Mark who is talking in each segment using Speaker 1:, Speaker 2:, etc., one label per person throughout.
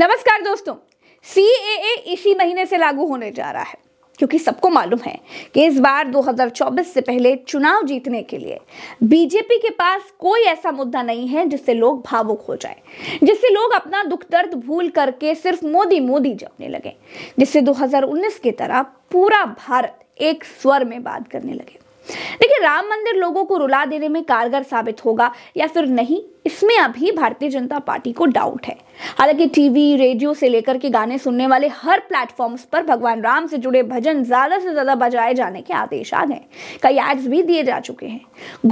Speaker 1: नमस्कार दोस्तों सी इसी महीने से लागू होने जा रहा है क्योंकि सबको मालूम है कि इस बार 2024 से पहले चुनाव जीतने के लिए बीजेपी के पास कोई ऐसा मुद्दा नहीं है जिससे लोग भावुक हो जाएं, जिससे लोग अपना दुख दर्द भूल करके सिर्फ मोदी मोदी जपने लगे जिससे 2019 की तरह पूरा भारत एक स्वर में बात करने लगे देखिए राम मंदिर लोगों को रुला देने में कारगर साबित होगा या फिर नहीं इसमें अभी भारतीय जनता पार्टी को डाउट है हालांकि टीवी रेडियो से लेकर के गाने सुनने वाले हर प्लेटफॉर्म्स पर भगवान राम से जुड़े भजन ज्यादा से ज्यादा बजाए जाने के आदेश आ गए कई एड्स भी दिए जा चुके हैं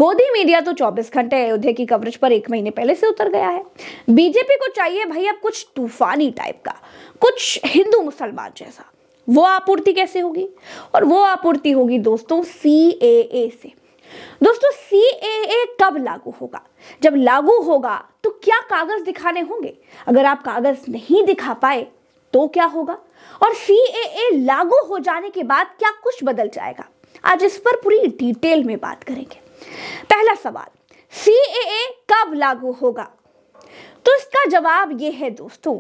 Speaker 1: गोदी मीडिया तो 24 घंटे अयोध्या की कवरेज पर एक महीने पहले से उतर गया है बीजेपी को चाहिए भाई अब कुछ तूफानी टाइप का कुछ हिंदू मुसलमान जैसा वो आपूर्ति कैसे होगी और वो आपूर्ति होगी दोस्तों सी ए से दोस्तों सी ए कब लागू होगा जब लागू होगा तो क्या कागज दिखाने होंगे अगर आप कागज नहीं दिखा पाए तो क्या होगा और सी ए लागू हो जाने के बाद क्या कुछ बदल जाएगा आज इस पर पूरी डिटेल में बात करेंगे पहला सवाल सी ए कब लागू होगा इसका जवाब ये है दोस्तों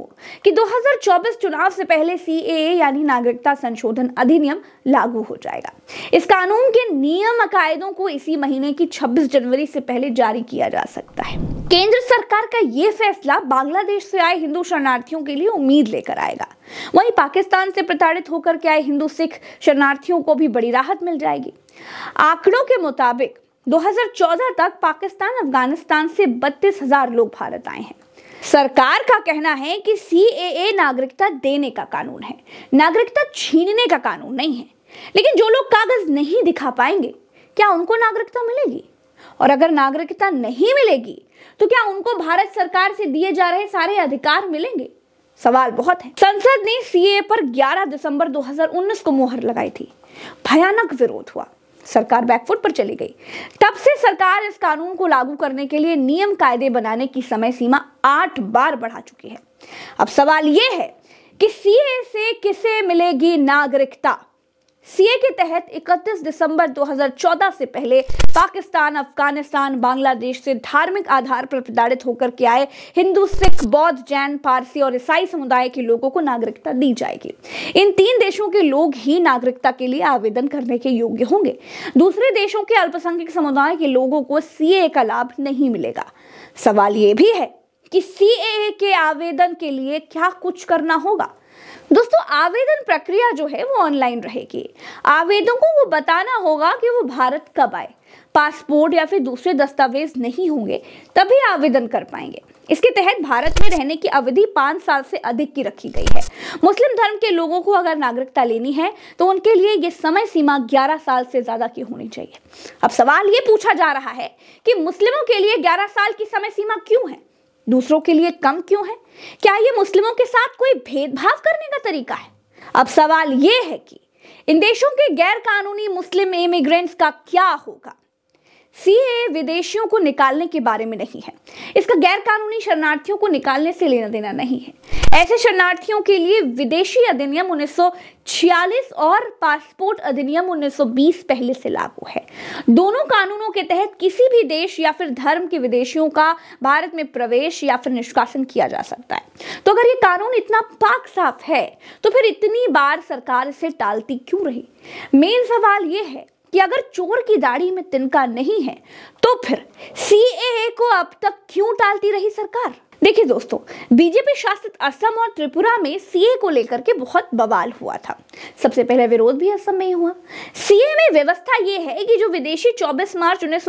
Speaker 1: कि 2024 चुनाव से पहले सी यानी नागरिकता संशोधन अधिनियम लागू हो जाएगा इस कानून के नियम अकायदों को इसी महीने की 26 जनवरी से पहले जारी किया जा सकता है केंद्र सरकार का ये फैसला बांग्लादेश से आए हिंदू शरणार्थियों के लिए उम्मीद लेकर आएगा वहीं पाकिस्तान से प्रताड़ित होकर के आए हिंदू सिख शरणार्थियों को भी बड़ी राहत मिल जाएगी आंकड़ों के मुताबिक 2014 तक पाकिस्तान अफगानिस्तान से बत्तीस लोग भारत आए हैं सरकार का कहना है कि सी नागरिकता देने का कानून है नागरिकता छीनने का कानून नहीं है लेकिन जो लोग कागज नहीं दिखा पाएंगे क्या उनको नागरिकता मिलेगी और अगर नागरिकता नहीं मिलेगी तो क्या उनको भारत सरकार से दिए जा रहे सारे अधिकार मिलेंगे सवाल बहुत है संसद ने सीए पर 11 दिसंबर 2019 को मुहर लगाई थी भयानक विरोध हुआ सरकार बैकफुट पर चली गई तब से सरकार इस कानून को लागू करने के लिए नियम कायदे बनाने की समय सीमा आठ बार बढ़ा चुकी है अब सवाल यह है कि सीए से किसे मिलेगी नागरिकता सीए के तहत 31 दिसंबर 2014 से पहले पाकिस्तान अफगानिस्तान बांग्लादेश से धार्मिक आधार पर प्रताड़ित होकर के आए हिंदू सिख बौद्ध जैन पारसी और ईसाई समुदाय के लोगों को नागरिकता दी जाएगी इन तीन देशों के लोग ही नागरिकता के लिए आवेदन करने के योग्य होंगे दूसरे देशों के अल्पसंख्यक समुदाय के लोगों को सी का लाभ नहीं मिलेगा सवाल ये भी है कि सी के आवेदन के लिए क्या कुछ करना होगा दोस्तों आवेदन प्रक्रिया जो है वो ऑनलाइन रहेगी आवेदकों को बताना होगा कि वो भारत कब आए पासपोर्ट या फिर दूसरे दस्तावेज नहीं होंगे तभी आवेदन कर पाएंगे इसके तहत भारत में रहने की अवधि पांच साल से अधिक की रखी गई है मुस्लिम धर्म के लोगों को अगर नागरिकता लेनी है तो उनके लिए ये समय सीमा ग्यारह साल से ज़्यादा की होनी चाहिए अब सवाल ये पूछा जा रहा है कि मुस्लिमों के लिए ग्यारह साल की समय सीमा क्यों है दूसरों के लिए कम क्यों है क्या ये मुस्लिमों के साथ कोई भेदभाव करने का तरीका है अब सवाल ये है कि इन देशों के गैर कानूनी मुस्लिम इमिग्रेंट्स का क्या होगा सी विदेशियों को निकालने के बारे में नहीं है इसका गैर कानूनी शरणार्थियों को निकालने से लेना देना नहीं है ऐसे शरणार्थियों के लिए विदेशी अधिनियम 1946 और पासपोर्ट अधिनियम 1920 पहले से लागू है दोनों कानूनों के तहत किसी भी देश या फिर धर्म के विदेशियों का भारत में प्रवेश या फिर निष्कासन किया जा सकता है तो अगर ये कानून इतना पाक साफ है तो फिर इतनी बार सरकार इसे टालती क्यों रही मेन सवाल ये है कि अगर चोर की दाढ़ी में तिनका नहीं है तो फिर सी को अब तक क्यों टालती रही सरकार देखिए दोस्तों बीजेपी शासित असम और त्रिपुरा में सीए को लेकर के बहुत बवाल हुआ था सबसे पहले विरोध भी असम में हुआ सीए में व्यवस्था ये है कि जो विदेशी 24 मार्च उन्नीस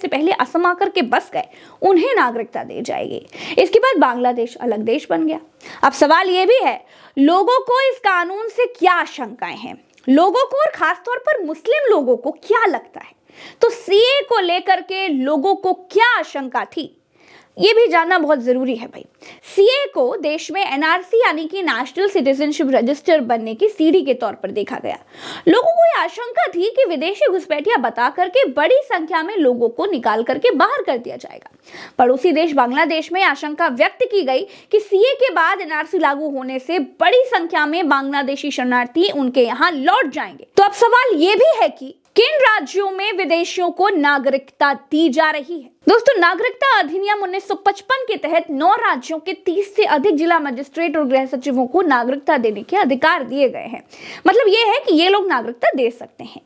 Speaker 1: से पहले असम आकर के बस गए उन्हें नागरिकता दी जाएगी इसके बाद बांग्लादेश अलग देश बन गया अब सवाल ये भी है लोगों को इस कानून से क्या आशंकाएं हैं लोगों को और खासतौर पर मुस्लिम लोगों को क्या लगता है तो सीए को लेकर के लोगों को क्या आशंका थी ये भी जानना बहुत ज़रूरी है भाई सीए को देश में एनआरसी यानी कि नेशनल सिटीजनशिप रजिस्टर बनने की सीढ़ी के तौर पर देखा गया लोगों को यह आशंका थी कि विदेशी घुसपैठिया बता करके बड़ी संख्या में लोगों को निकाल करके बाहर कर दिया जाएगा पड़ोसी देश बांग्लादेश में आशंका व्यक्त की गई कि सीए के बाद एनआरसी लागू होने से बड़ी संख्या में बांग्लादेशी शरणार्थी उनके यहाँ लौट जाएंगे तो अब सवाल ये भी है कि किन राज्यों में विदेशियों को नागरिकता दी जा रही है दोस्तों नागरिकता अधिनियम 1955 के तहत नौ राज्यों के 30 से अधिक जिला मजिस्ट्रेट और गृह सचिवों को नागरिकता देने के अधिकार दिए गए हैं मतलब ये है कि ये लोग नागरिकता दे सकते हैं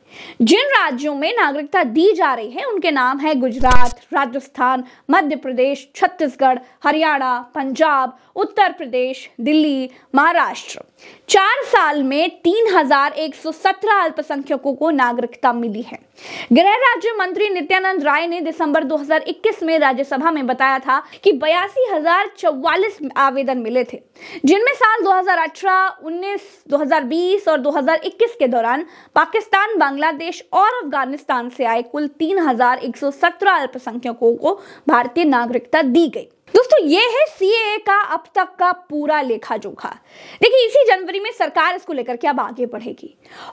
Speaker 1: जिन राज्यों में नागरिकता दी जा रही है उनके नाम है गुजरात राजस्थान मध्य प्रदेश छत्तीसगढ़ हरियाणा पंजाब उत्तर प्रदेश दिल्ली महाराष्ट्र चार साल में तीन अल्पसंख्यकों को नागरिकता मिली है गृह राज्य मंत्री नित्यानंद राय ने दिसंबर 2021 में राज्यसभा में बताया था कि बयासी आवेदन मिले थे जिनमें साल 2018, 19, 2020 और 2021 के दौरान पाकिस्तान बांग्लादेश और अफगानिस्तान से आए कुल 3,117 अल्पसंख्यकों को भारतीय नागरिकता दी गई दोस्तों ये है सीएए का अब तक का पूरा लेखा जोखा देखिए इसी जनवरी में सरकार इसको लेकर के अब आगे बढ़ेगी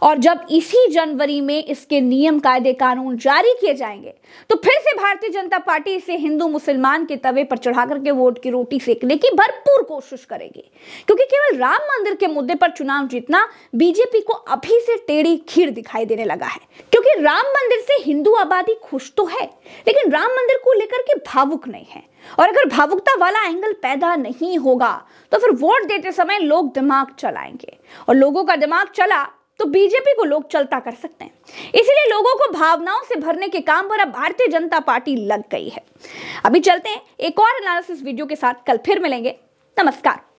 Speaker 1: और जब इसी जनवरी में इसके नियम कायदे कानून जारी किए जाएंगे तो फिर से भारतीय जनता पार्टी इसे हिंदू मुसलमान के तवे पर चढ़ा करके वोट की रोटी सेकने की भरपूर कोशिश करेगी क्योंकि केवल राम मंदिर के मुद्दे पर चुनाव जीतना बीजेपी को अभी से टेढ़ी खीर दिखाई देने लगा है क्योंकि राम मंदिर से हिंदू आबादी खुश तो है लेकिन राम मंदिर को लेकर के भावुक नहीं है और अगर भावुकता वाला एंगल पैदा नहीं होगा तो फिर वोट देते समय लोग दिमाग चलाएंगे और लोगों का दिमाग चला तो बीजेपी को लोग चलता कर सकते हैं इसीलिए लोगों को भावनाओं से भरने के काम पर अब भारतीय जनता पार्टी लग गई है अभी चलते हैं एक और एनालिसिस वीडियो के साथ कल फिर मिलेंगे नमस्कार